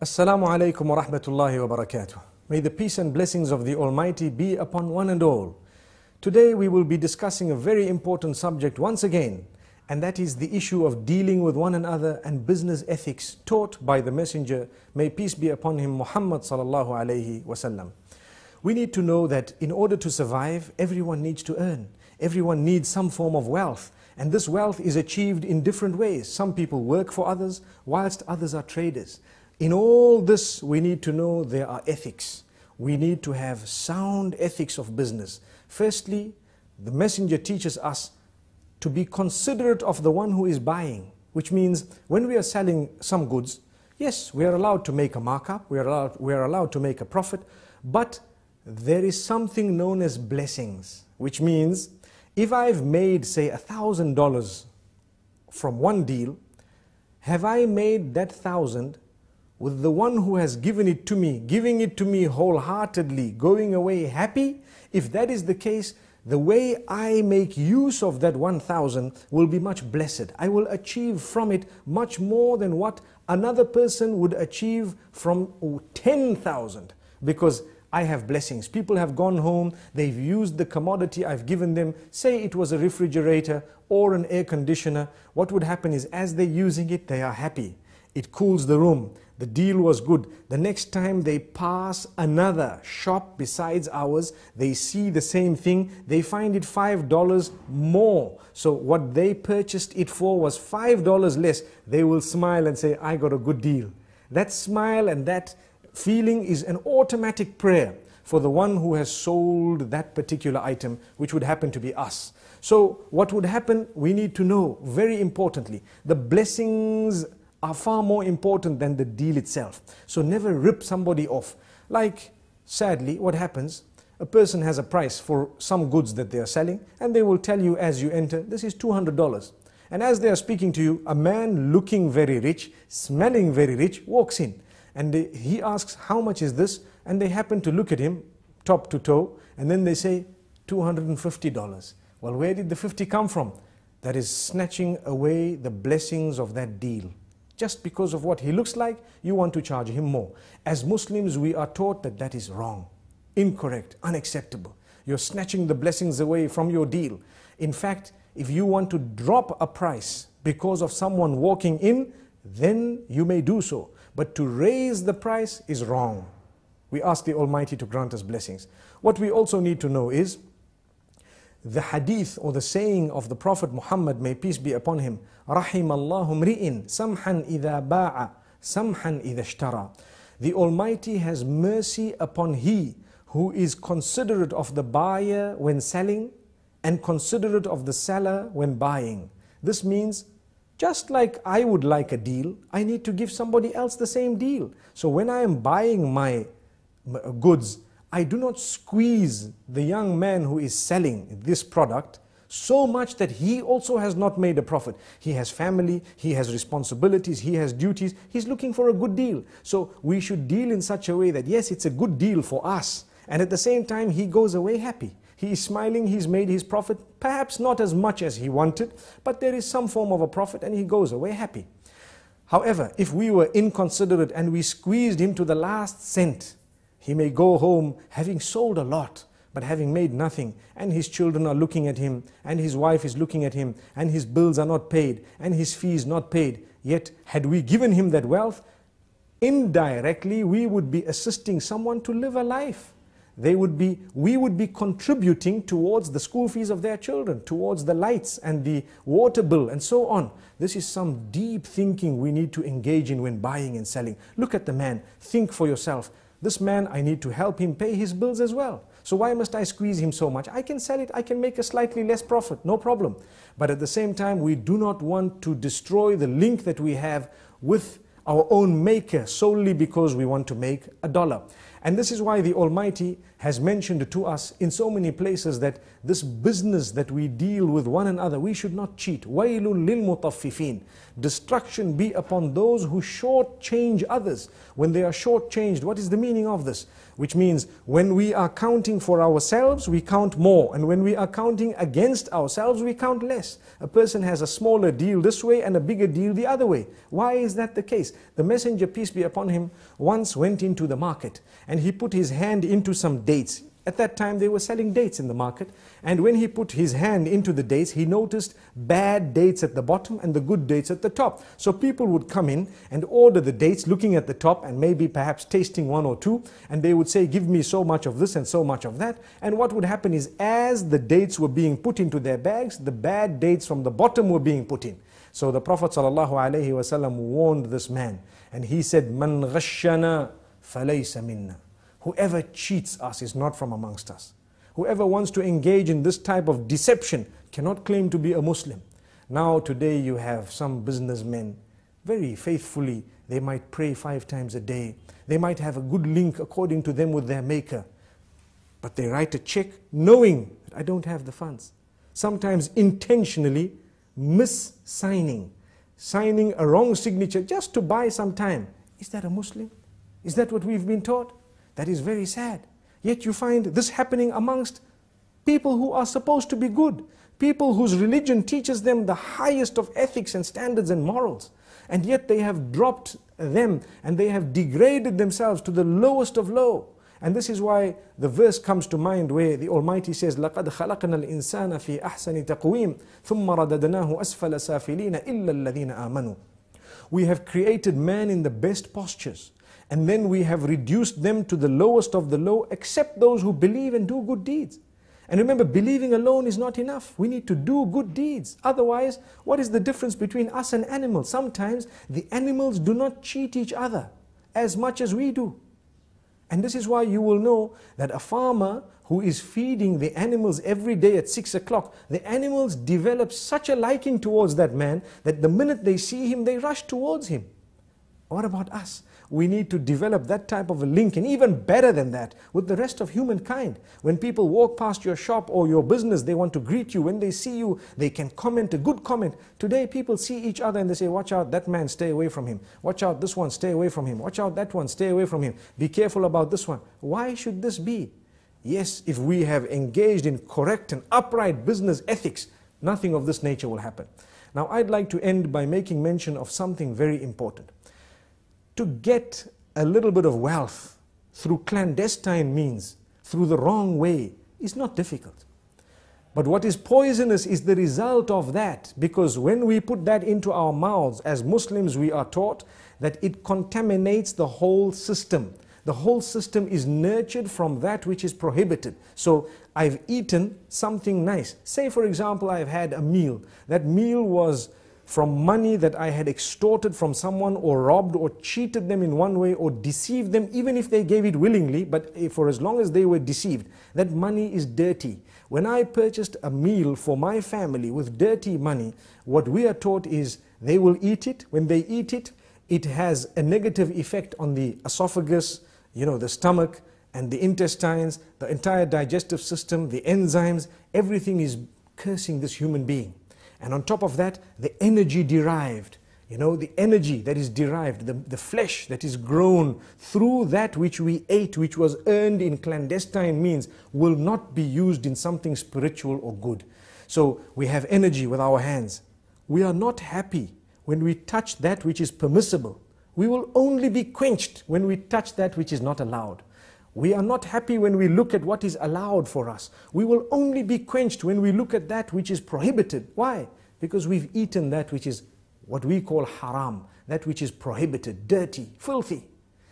Assalamu alaikum wa rahmatullahi wa barakatuh. May the peace and blessings of the Almighty be upon one and all. Today we will be discussing a very important subject once again, and that is the issue of dealing with one another and business ethics taught by the Messenger, may peace be upon him, Muhammad sallallahu alaihi wasallam. We need to know that in order to survive, everyone needs to earn. Everyone needs some form of wealth. And this wealth is achieved in different ways. Some people work for others, whilst others are traders. In all this, we need to know there are ethics. We need to have sound ethics of business. Firstly, the messenger teaches us to be considerate of the one who is buying, which means when we are selling some goods, yes, we are allowed to make a markup, we are allowed, we are allowed to make a profit, but there is something known as blessings, which means if I've made, say, $1,000 from one deal, have I made that thousand with the one who has given it to me, giving it to me wholeheartedly, going away happy, if that is the case, the way I make use of that 1000 will be much blessed. I will achieve from it much more than what another person would achieve from 10,000 because I have blessings. People have gone home, they've used the commodity I've given them. Say it was a refrigerator or an air conditioner. What would happen is, as they're using it, they are happy. It cools the room. The deal was good. The next time they pass another shop besides ours, they see the same thing. They find it $5 more. So what they purchased it for was $5 less. They will smile and say, I got a good deal. That smile and that feeling is an automatic prayer for the one who has sold that particular item, which would happen to be us. So what would happen? We need to know, very importantly, the blessings are far more important than the deal itself. So never rip somebody off. Like, sadly, what happens a person has a price for some goods that they are selling, and they will tell you as you enter, this is $200. And as they are speaking to you, a man looking very rich, smelling very rich, walks in. And he asks, How much is this? And they happen to look at him top to toe, and then they say, $250. Well, where did the 50 come from? That is snatching away the blessings of that deal just because of what he looks like, you want to charge him more. As Muslims, we are taught that that is wrong, incorrect, unacceptable. You're snatching the blessings away from your deal. In fact, if you want to drop a price because of someone walking in, then you may do so. But to raise the price is wrong. We ask the Almighty to grant us blessings. What we also need to know is the hadith or the saying of the Prophet Muhammad, may peace be upon him, رحم الله Samhan ida إذا باع ida إذا اشترى. The Almighty has mercy upon he who is considerate of the buyer when selling and considerate of the seller when buying. This means just like I would like a deal, I need to give somebody else the same deal. So when I am buying my goods, I do not squeeze the young man who is selling this product so much that he also has not made a profit. He has family, he has responsibilities, he has duties, he's looking for a good deal. So we should deal in such a way that yes, it's a good deal for us. And at the same time, he goes away happy. He is smiling, he's made his profit, perhaps not as much as he wanted, but there is some form of a profit and he goes away happy. However, if we were inconsiderate and we squeezed him to the last cent, he may go home having sold a lot, but having made nothing, and his children are looking at him, and his wife is looking at him, and his bills are not paid, and his fees not paid. Yet, had we given him that wealth, indirectly we would be assisting someone to live a life they would be we would be contributing towards the school fees of their children towards the lights and the water bill and so on this is some deep thinking we need to engage in when buying and selling look at the man think for yourself this man, I need to help him pay his bills as well. So why must I squeeze him so much? I can sell it, I can make a slightly less profit, no problem. But at the same time, we do not want to destroy the link that we have with our own maker solely because we want to make a dollar. And this is why the Almighty has mentioned to us in so many places that this business that we deal with one another, we should not cheat. وَيْلٌ لِلْمُطَفِّفِينَ Destruction be upon those who shortchange others. When they are shortchanged, what is the meaning of this? Which means when we are counting for ourselves, we count more. And when we are counting against ourselves, we count less. A person has a smaller deal this way and a bigger deal the other way. Why is that the case? The messenger, peace be upon him, once went into the market and he put his hand into some dates. At that time, they were selling dates in the market. And when he put his hand into the dates, he noticed bad dates at the bottom and the good dates at the top. So people would come in and order the dates, looking at the top and maybe perhaps tasting one or two. And they would say, Give me so much of this and so much of that. And what would happen is, as the dates were being put into their bags, the bad dates from the bottom were being put in. So the Prophet ﷺ warned this man. And he said, Man ghashana falaysa minna. Whoever cheats us is not from amongst us. Whoever wants to engage in this type of deception cannot claim to be a Muslim. Now, today, you have some businessmen very faithfully, they might pray five times a day. They might have a good link according to them with their maker. But they write a check knowing I don't have the funds. Sometimes intentionally miss signing signing a wrong signature just to buy some time. Is that a Muslim? Is that what we've been taught? That is very sad. Yet you find this happening amongst people who are supposed to be good, people whose religion teaches them the highest of ethics and standards and morals. And yet they have dropped them and they have degraded themselves to the lowest of low. And this is why the verse comes to mind where the Almighty says, لَقَدْ خَلَقْنَا الْإِنسَانَ فِي أَحْسَنِ تَقْوِيمٍ ثُمَّ رَدَدْنَاهُ أَسْفَلَ سَافِلِينَ إِلَّا الَّذِينَ آمَنُوا We have created man in the best postures. And then we have reduced them to the lowest of the low, except those who believe and do good deeds. And remember, believing alone is not enough. We need to do good deeds. Otherwise, what is the difference between us and animals? Sometimes the animals do not cheat each other as much as we do. And this is why you will know that a farmer who is feeding the animals every day at 6 o'clock, the animals develop such a liking towards that man that the minute they see him, they rush towards him. What about us? we need to develop that type of a link and even better than that with the rest of humankind. When people walk past your shop or your business, they want to greet you. When they see you, they can comment a good comment. Today, people see each other and they say, Watch out, that man, stay away from him. Watch out, this one, stay away from him. Watch out, that one, stay away from him. Be careful about this one. Why should this be? Yes, if we have engaged in correct and upright business ethics, nothing of this nature will happen. Now, I'd like to end by making mention of something very important to get a little bit of wealth through clandestine means, through the wrong way, is not difficult. But what is poisonous is the result of that, because when we put that into our mouths, as Muslims, we are taught that it contaminates the whole system. The whole system is nurtured from that which is prohibited. So I've eaten something nice. Say, for example, I've had a meal. That meal was from money that I had extorted from someone or robbed or cheated them in one way or deceived them, even if they gave it willingly, but eh, for as long as they were deceived, that money is dirty. When I purchased a meal for my family with dirty money, what we are taught is they will eat it. When they eat it, it has a negative effect on the esophagus, you know, the stomach and the intestines, the entire digestive system, the enzymes, everything is cursing this human being. And on top of that, the energy derived, you know, the energy that is derived, the, the flesh that is grown through that which we ate, which was earned in clandestine means, will not be used in something spiritual or good. So we have energy with our hands. We are not happy when we touch that which is permissible. We will only be quenched when we touch that which is not allowed. We are not happy when we look at what is allowed for us. We will only be quenched when we look at that which is prohibited. Why? Because we've eaten that which is what we call haram, that which is prohibited, dirty, filthy.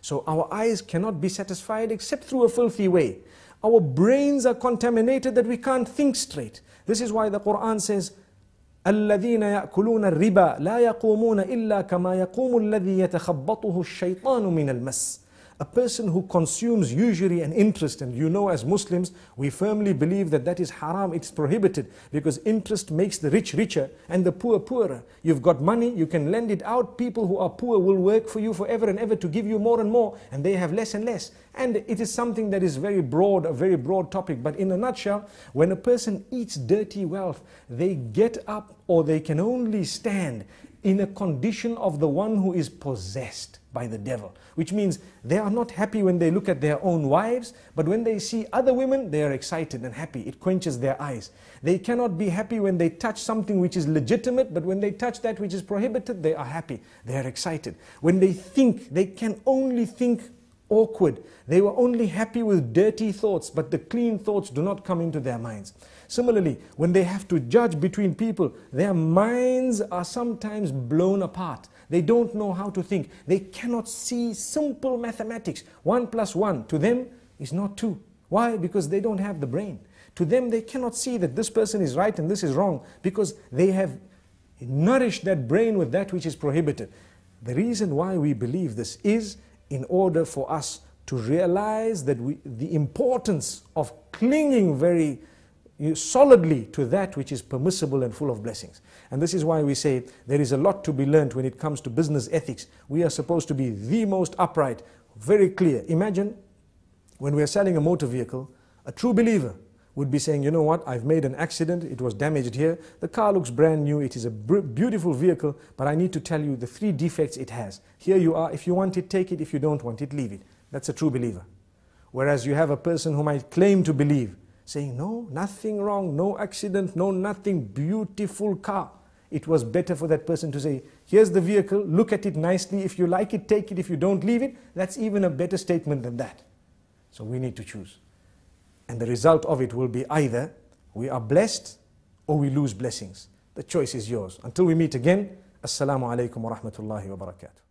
So our eyes cannot be satisfied except through a filthy way. Our brains are contaminated that we can't think straight. This is why the Quran says, الذين يأكلون الربا لا يقومون إلا كما يقوم الذي يتخبطه الشيطان من المس a person who consumes usury and interest, and you know as Muslims, we firmly believe that that is haram, it's prohibited, because interest makes the rich richer and the poor poorer. You've got money, you can lend it out, people who are poor will work for you forever and ever to give you more and more, and they have less and less. And it is something that is very broad, a very broad topic, but in a nutshell, when a person eats dirty wealth, they get up or they can only stand in a condition of the one who is possessed by the devil. Which means they are not happy when they look at their own wives, but when they see other women, they are excited and happy. It quenches their eyes. They cannot be happy when they touch something which is legitimate, but when they touch that which is prohibited, they are happy. They are excited. When they think, they can only think awkward. They were only happy with dirty thoughts, but the clean thoughts do not come into their minds. Similarly, when they have to judge between people, their minds are sometimes blown apart. They don't know how to think. They cannot see simple mathematics. One plus one to them is not two. Why? Because they don't have the brain. To them, they cannot see that this person is right and this is wrong because they have nourished that brain with that which is prohibited. The reason why we believe this is in order for us to realize that we, the importance of clinging very you solidly to that which is permissible and full of blessings. And this is why we say there is a lot to be learned when it comes to business ethics. We are supposed to be the most upright, very clear. Imagine when we are selling a motor vehicle, a true believer would be saying, you know what, I've made an accident, it was damaged here, the car looks brand new, it is a beautiful vehicle, but I need to tell you the three defects it has. Here you are, if you want it, take it, if you don't want it, leave it. That's a true believer. Whereas you have a person who might claim to believe, saying, No, nothing wrong, no accident, no nothing, beautiful car. It was better for that person to say, Here's the vehicle, look at it nicely. If you like it, take it. If you don't, leave it. That's even a better statement than that. So we need to choose. And the result of it will be either we are blessed or we lose blessings. The choice is yours. Until we meet again, Assalamu alaikum wa rahmatullahi wa barakatuh.